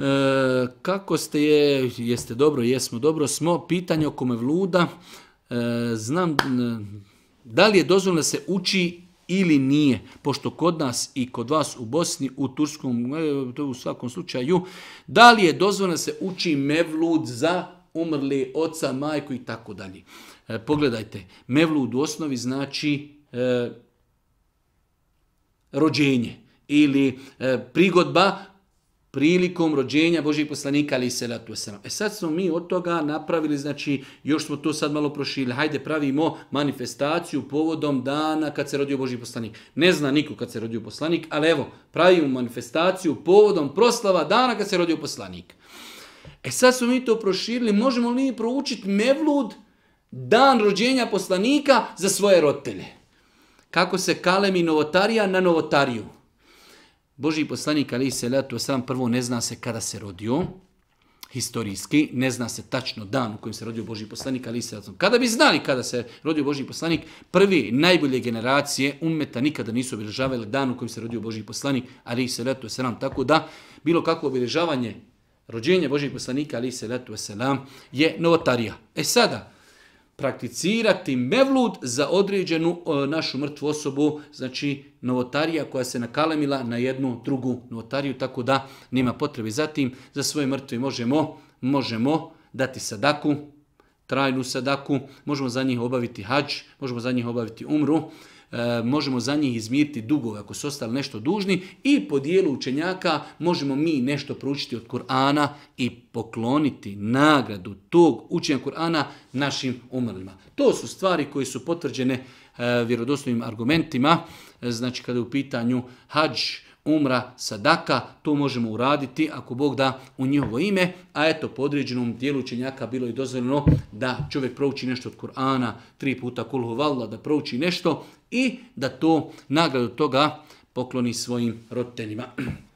E, kako ste je, jeste dobro, jesmo dobro, smo, pitanje oko mevluda, e, znam, e, da li je dozvoljno se uči ili nije, pošto kod nas i kod vas u Bosni, u Turskom, e, to u svakom slučaju, da li je dozvoljno se uči mevlud za umrli oca, majku i tako dalje. E, pogledajte, mevlud u osnovi znači e, rođenje ili e, prigodba prilikom rođenja Božih poslanika ali se ratu selam. E sad smo mi od toga napravili, znači još smo to sad malo proširili. Hajde pravimo manifestaciju povodom dana kad se rodio Božji poslanik. Ne zna niko kad se rodio poslanik, ali evo, pravimo manifestaciju povodom proslava dana kad se rodio poslanik. E sad smo mi to proširili, možemo li mi proučiti Mevlud dan rođenja poslanika za svoje rotelje? Kako se kalemi novotarija na novotariju? Boži poslanik Ali Selatu Osram prvo ne zna se kada se rodio, historijski, ne zna se tačno dan u kojem se rodio Boži poslanik Ali Selatu. Kada bi znali kada se rodio Boži poslanik, prvi najbolje generacije ummeta nikada nisu obilježavali dan u kojem se rodio Boži poslanik Ali Selatu Osram. Tako da, bilo kako obilježavanje rođenja Boži poslanika Ali Selatu Osram je novotarija. E sada, prakticirati mevlud za određenu e, našu mrtvu osobu, znači novotarija koja se nakalemila na jednu drugu novotariju, tako da nema potrebe. Zatim, za svoje mrtve možemo, možemo dati sadaku, trajnu sadaku, možemo za njih obaviti hađ, možemo za njih obaviti umru, e, možemo za njih izmiriti dugove ako su ostali nešto dužni i po dijelu učenjaka možemo mi nešto proučiti od Kur'ana i pokloniti nagradu tog učenja Kur'ana našim umrlima. To su stvari koje su potvrđene e, vjerodostojnim argumentima, e, znači kada je u pitanju hađ, umra, sadaka, to možemo uraditi ako Bog da u njihovo ime, a eto, po određenom dijelu učenjaka bilo je dozvoljeno da čovjek prouči nešto od Kur'ana, tri puta kulhu valla, da prouči nešto i da to nagradu toga pokloni svojim roditeljima.